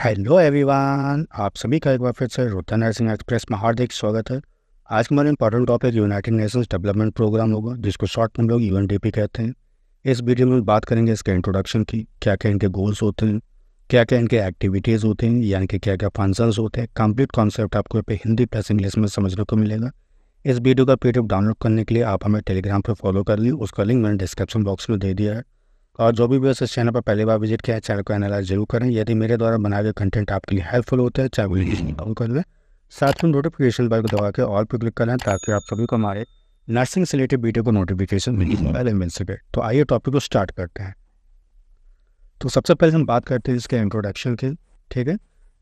Hello everyone आप सभी का एक बार फिर से रुद्धा नर्सिंग एक्सप्रेस में हार्दिक स्वागत है आज का हमारा important topic United Nations Development Programme होगा जिसको शॉर्ट में लोग यू कहते हैं इस वीडियो में बात करेंगे इसके इंट्रोडक्शन की क्या क्या इनके गोल्स होते हैं क्या क्या इनके एक्टिविटीज़ होते हैं यानी कि क्या क्या फंक्शंस होते हैं कंप्लीट कॉन्सेप्ट आपको पे हिंदी प्लस इंग्लिश में समझने को मिलेगा इस वीडियो का पी डाउनलोड करने के लिए आप हमें टेलीग्राम पर फॉलो कर ली उसका लिंक मैंने डिस्क्रिप्शन बॉक्स में दे दिया है और जो भी व्यवस्था इस चैनल पर पहली बार विजिट किया है चैनल को एनालाइज जरूर करें यदि मेरे द्वारा बनाए गए कंटेंट आपके लिए हेल्पफुल होते होता है चैनल कर लें साथ में नोटिफिकेशन बेल को दबा के ऑल पर क्लिक करें ताकि आप सभी को हमारे नर्सिंग से रिलेटेड वीडियो को नोटिफिकेशन हम्म। पहले मिल सके तो आइए टॉपिक को स्टार्ट करते हैं तो सबसे पहले हम बात करते हैं इसके इंट्रोडक्शन की ठीक है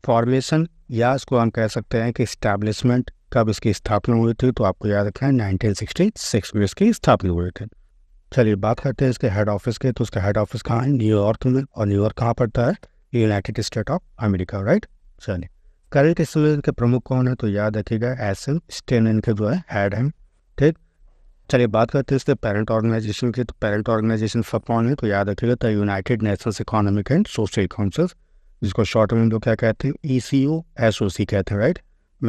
फॉर्मेशन या इसको हम कह सकते हैं कि इस्टेब्लिशमेंट कब इसकी स्थापना हुई थी तो आपको याद रखना है नाइनटीन सिक्सटी सिक्स में इसकी स्थापना हुई थी चलिए बात करते हैं इसके हेड ऑफिस के तो उसका हेड ऑफिस कहाँ है न्यूयॉर्क में और न्यूयॉर्क कहाँ पड़ता है United State of America right चलिए करंट स्टूडेंट के प्रमुख कौन है तो याद रखिएगा एसल स्टेन इनके जो है हेड हैं ठीक चलिए बात करते हैं इसके पेरेंट ऑर्गेनाइजेशन की तो पेरेंट ऑर्गेनाइजेशन सब कौन है तो याद रखिएगा the United Nations Economic and Social Council जिसको शॉर्ट में लोग क्या कहते हैं ई सी ओ एस ओ सी कहते हैं राइट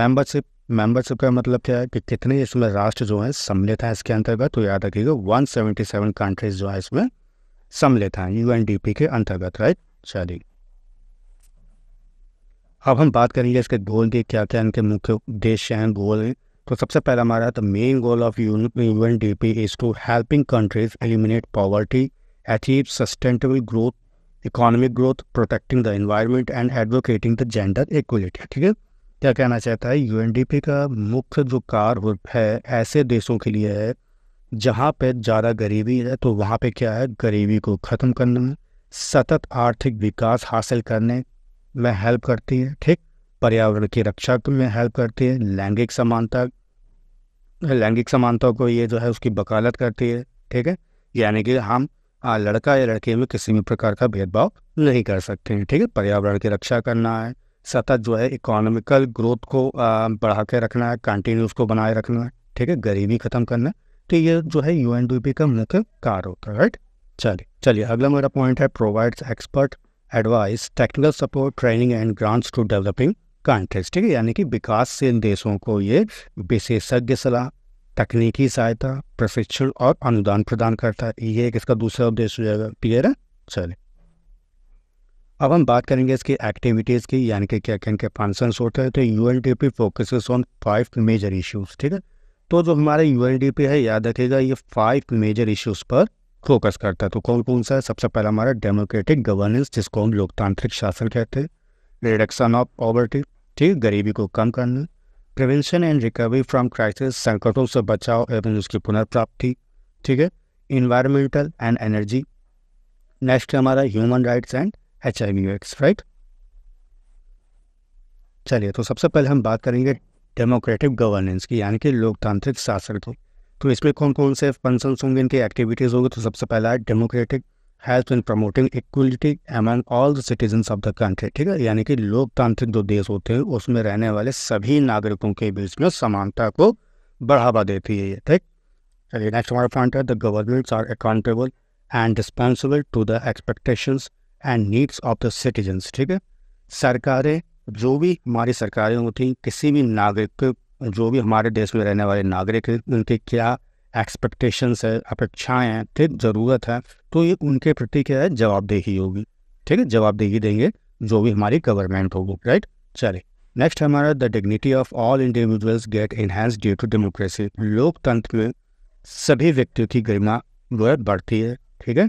मेंबरशिप मेंबरशिप का मतलब क्या है कि कितने इसमें राष्ट्र जो है सम्मिलित हैं इसके अंतर्गत तो याद रखिएगा 177 कंट्रीज जो है इसमें सम्मिलित हैं यूएनडीपी के अंतर्गत राइट चलिए अब हम बात करेंगे इसके गोल के क्या क्या इनके मुख्य उद्देश्य हैं गोल तो सबसे पहला हमारा तो main goal of U N D P is to helping countries eliminate poverty achieve sustainable growth economic growth protecting the environment and advocating the gender equality ठीक है क्या कहना चाहता है यूएनडीपी का मुख्य जो कार्य है ऐसे देशों के लिए है जहाँ पे ज़्यादा गरीबी है तो वहाँ पे क्या है गरीबी को ख़त्म करने में सतत आर्थिक विकास हासिल करने में हेल्प करती है ठीक पर्यावरण की रक्षा में हेल्प करती है लैंगिक समानता लैंगिक समानता को ये जो है उसकी वकालत करती है ठीक है यानी कि हम लड़का या लड़के में किसी भी प्रकार का भेदभाव नहीं कर सकते हैं ठीक है पर्यावरण की रक्षा करना है सतत जो है इकोनॉमिकल ग्रोथ को बढ़ा के रखना है कंटिन्यूस को बनाए रखना है ठीक है गरीबी खत्म करना तो ये जो है यू का मुख्य कार्य होता है राइट चलिए चलिए अगला मेरा पॉइंट है provides expert advice technical support training and grants to developing countries ठीक है यानी कि विकासशील देशों को ये विशेषज्ञ सलाह तकनीकी सहायता प्रशिक्षण और अनुदान प्रदान करता है ये एक इसका दूसरा उद्देश्य हो जाएगा क्लियर है चलिए अब हम बात करेंगे इसकी एक्टिविटीज़ की यानी कि क्या क्या इनके फंक्शंस होते हैं तो U N D P focus on five major issues ठीक है तो जो हमारा यू एन डी पी है याद रखेगा ये फाइव मेजर इश्यूज पर फोकस करता है तो कौन कौन सा है सबसे पहला हमारा डेमोक्रेटिक गवर्नेंस जिसको हम लोकतांत्रिक शासन कहते हैं रिडक्शन ऑफ पॉवर्टी ठीक है गरीबी को कम करना prevention and recovery from crisis संकटों से बचाव एवं उसकी पुनर्प्राप्ति ठीक है इन्वायरमेंटल एंड एनर्जी नेक्स्ट हमारा human rights and H I V X right चलिए तो सबसे पहले हम बात करेंगे डेमोक्रेटिक गवर्नेंस की यानी कि लोकतांत्रिक शासन की तो इसमें कौन कौन से फंक्शन होंगे इनकी एक्टिविटीज़ होंगे तो सबसे पहला है democratic health in promoting equality among all the citizen of the country ठीक है यानी कि लोकतांत्रिक जो देश होते हैं उसमें रहने वाले सभी नागरिकों के बीच में समानता को बढ़ावा देती है ये ठीक चलिए नेक्स्ट हमारा पॉइंट है the governments are accountable and responsible to the expectations and needs of the citizens ठीक है सरकारें जो भी हमारी सरकारें होती किसी भी नागरिक जो भी हमारे देश में रहने वाले नागरिक हैं उनके क्या एक्सपेक्टेशंस है अपेक्षाएं हैं ठीक ज़रूरत है तो ये उनके प्रति क्या है जवाबदेही होगी ठीक है जवाबदेही देंगे जो भी हमारी गवर्नमेंट होगी राइट चले नेक्स्ट हमारा the dignity of all individuals get enhance due to democracy लोकतंत्र में सभी व्यक्तियों की गरिमा जो है बढ़ती है ठीक है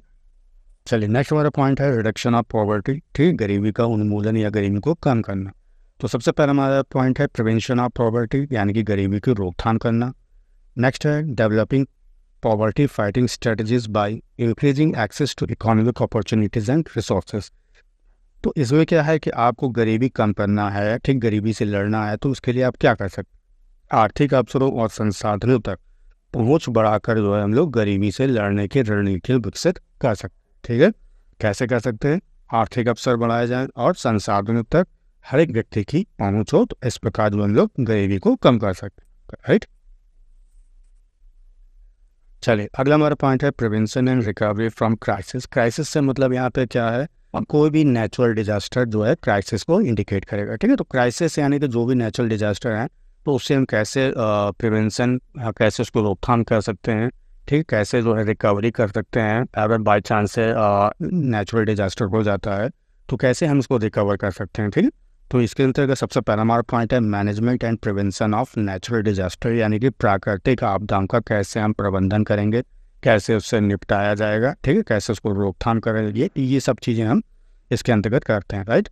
चलिए नेक्स्ट हमारा पॉइंट है रिडक्शन ऑफ पॉवर्टी ठीक गरीबी का उन्मूलन या गरीबी को कम करना तो सबसे पहला हमारा पॉइंट है प्रिवेंशन ऑफ पॉवर्टी यानी कि गरीबी की रोकथाम करना नेक्स्ट है developing poverty fighting strategies by increasing access to economic opportunities and resources तो इसमें क्या है कि आपको गरीबी कम करना है ठीक गरीबी से लड़ना है तो उसके लिए आप क्या कर सकते आर्थिक अवसरों और संसाधनों तक पहुँच बढ़ाकर जो है हम लोग गरीबी से लड़ने की रणनीति विकसित कर सकते ठीक है कैसे कर सकते हैं आर्थिक अवसर बढ़ाए जाए और संसाधनों तक हर एक व्यक्ति की पहुंच हो तो इस प्रकार जो हम लोग गरीबी को कम कर सकते राइट चलिए अगला हमारा पॉइंट है prevention and recovery from crisis crisis से मतलब यहाँ पे क्या है कोई भी नेचुरल डिजास्टर जो है क्राइसिस को इंडिकेट करेगा ठीक है तो क्राइसिस यानी कि जो भी नेचुरल डिजास्टर है तो उससे हम कैसे प्रिवेंशन हाँ, कैसे उसको रोकथाम कर सकते हैं ठीक कैसे जो है रिकवरी कर सकते हैं अगर बाई चांस से नेचुरल डिजास्टर हो जाता है तो कैसे हम उसको रिकवर कर सकते हैं ठीक तो इसके अंतर्गत सबसे पहला हमारा पॉइंट है management and prevention of natural disaster यानी कि प्राकृतिक आपदाओं का कैसे हम प्रबंधन करेंगे कैसे उससे निपटाया जाएगा ठीक है कैसे उसको रोकथाम करेंगे ये सब चीज़ें हम इसके अंतर्गत करते हैं राइट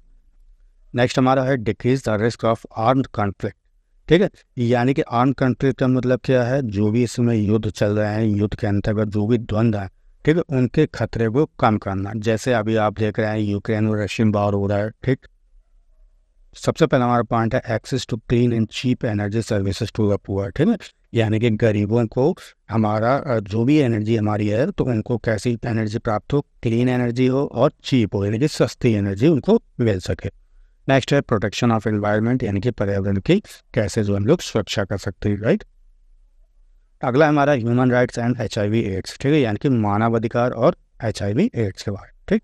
नेक्स्ट हमारा है decrease the risk of armed conflict ठीक है यानी कि आर्म कंट्री का मतलब क्या है जो भी इसमें युद्ध चल रहे हैं युद्ध के अंतर्गत जो भी द्वंद है ठीक है उनके खतरे को कम करना जैसे अभी आप देख रहे हैं यूक्रेन और रशियन बार हो रहा है ठीक सबसे पहला हमारा पॉइंट है access to clean and cheap energy services to upper ठीक है यानी कि गरीबों को हमारा जो भी एनर्जी हमारी है तो उनको कैसी एनर्जी प्राप्त हो क्लीन एनर्जी हो और चीप हो यानी कि सस्ती एनर्जी उनको मिल सके नेक्स्ट है प्रोटेक्शन ऑफ एनवायरनमेंट यानी कि पर्यावरण की कैसे जो हम लोग सुरक्षा कर सकते हैं राइट अगला हमारा human rights and H AIDS ठीक है यानी कि मानवाधिकार और एच एड्स के बारे में ठीक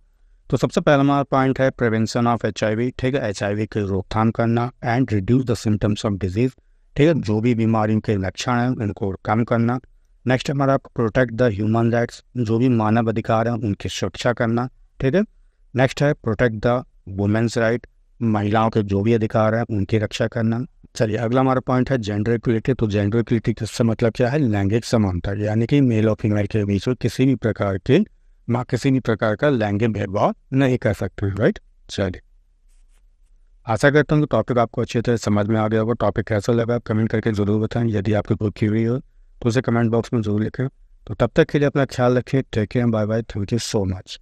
तो सबसे पहला हमारा पॉइंट है प्रिवेंशन ऑफ एच ठीक है एच की रोकथाम करना and reduce the symptoms of disease ठीक है जो भी बीमारियों के लक्षण हैं उनको कम करना नेक्स्ट हमारा प्रोटेक्ट द ह्यूमन राइट्स जो भी मानव अधिकार हैं उनकी सुरक्षा करना ठीक है नेक्स्ट है प्रोटेक्ट द वुमेंस राइट महिलाओं के जो भी अधिकार है उनकी रक्षा करना चलिए अगला हमारा पॉइंट है जेंडर इक्वलिटी तो जेंडर इक्वलिटी इससे मतलब क्या है लैंगिक समानता यानी कि मेल और फीमेल के बीच में किसी भी प्रकार के माँ किसी भी प्रकार का लैंगिक भेदभाव नहीं कर सकते राइट चलिए आशा करता हूँ कि टॉपिक आपको अच्छे तरह समझ में आ गया होगा टॉपिक कैसा लगा आप कमेंट करके ज़रूर बताएं यदि आपकी कोई क्यूरी हो तो उसे कमेंट बॉक्स में जरूर लिखें तो तब तक के लिए अपना ख्याल रखें take care bye bye thank you so much